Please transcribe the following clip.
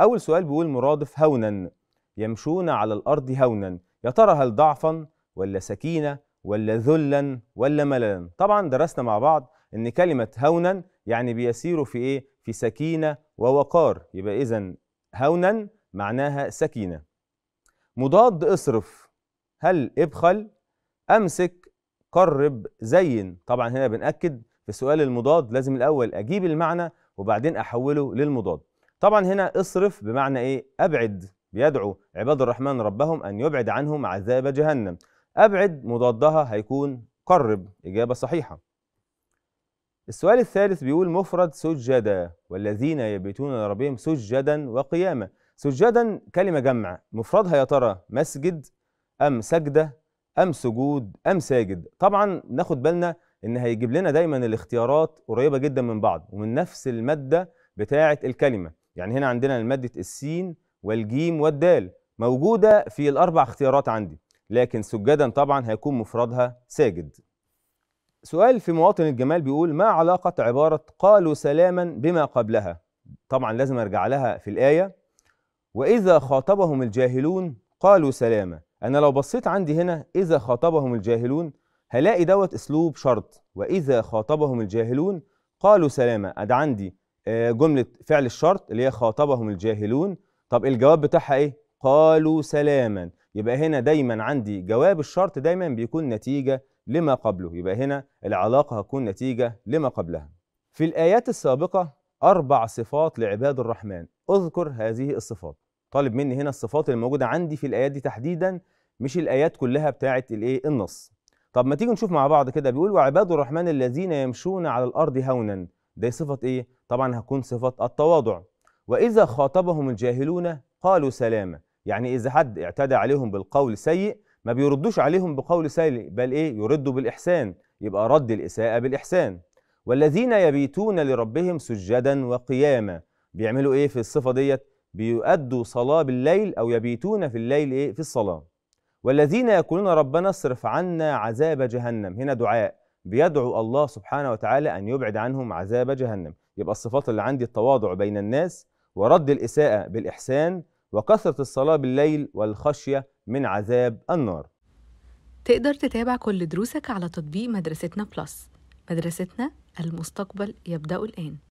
أول سؤال بيقول مرادف هونا يمشون على الأرض هونا يا ترى هل ضعفا ولا سكينة ولا ذلا ولا مللا طبعا درسنا مع بعض إن كلمة هونا يعني بيسيروا في إيه في سكينة ووقار يبقى إذا هونا معناها سكينة مضاد اصرف هل ابخل أمسك قرب زين طبعا هنا بنأكد في سؤال المضاد لازم الأول أجيب المعنى وبعدين أحوله للمضاد طبعا هنا اصرف بمعنى ايه ابعد بيدعو عباد الرحمن ربهم ان يبعد عنهم عذاب جهنم ابعد مضادها هيكون قرب اجابه صحيحه السؤال الثالث بيقول مفرد سجدا والذين يبيتون لربهم سجدا وقياما سجدا كلمه جمع مفردها يا ترى مسجد ام سجده ام سجود ام ساجد طبعا ناخد بالنا ان هيجيب لنا دايما الاختيارات قريبه جدا من بعض ومن نفس الماده بتاعه الكلمه يعني هنا عندنا المادة السين والجيم والدال موجودة في الأربع اختيارات عندي لكن سجدا طبعا هيكون مفردها ساجد سؤال في مواطن الجمال بيقول ما علاقة عبارة قالوا سلاما بما قبلها طبعا لازم أرجع لها في الآية وإذا خاطبهم الجاهلون قالوا سلاما أنا لو بصيت عندي هنا إذا خاطبهم الجاهلون هلاقي دوت أسلوب شرط وإذا خاطبهم الجاهلون قالوا سلاما أد عندي آه، جمله فعل الشرط اللي هي خاطبهم الجاهلون طب الجواب بتاعها ايه قالوا سلاما يبقى هنا دايما عندي جواب الشرط دايما بيكون نتيجه لما قبله يبقى هنا العلاقه هتكون نتيجه لما قبلها في الايات السابقه اربع صفات لعباد الرحمن اذكر هذه الصفات طالب مني هنا الصفات اللي موجوده عندي في الايات دي تحديدا مش الايات كلها بتاعه الايه النص طب ما تيجي نشوف مع بعض كده بيقول وعباد الرحمن الذين يمشون على الارض هونا ده صفة إيه؟ طبعا هتكون صفة التواضع وإذا خاطبهم الجاهلون قالوا سلامة يعني إذا حد اعتدى عليهم بالقول سيء ما بيردوش عليهم بقول سيء بل إيه؟ يردوا بالإحسان يبقى رد الإساءة بالإحسان والذين يبيتون لربهم سجدا وقياما بيعملوا إيه في الصفة ديت؟ بيؤدوا صلاة بالليل أو يبيتون في الليل إيه؟ في الصلاة والذين يقولون ربنا اصرف عنا عذاب جهنم هنا دعاء بيدعو الله سبحانه وتعالى أن يبعد عنهم عذاب جهنم يبقى الصفات اللي عندي التواضع بين الناس ورد الإساءة بالإحسان وكثرة الصلاة بالليل والخشية من عذاب النار تقدر تتابع كل دروسك على تطبيق مدرستنا بلس مدرستنا المستقبل يبدأ الآن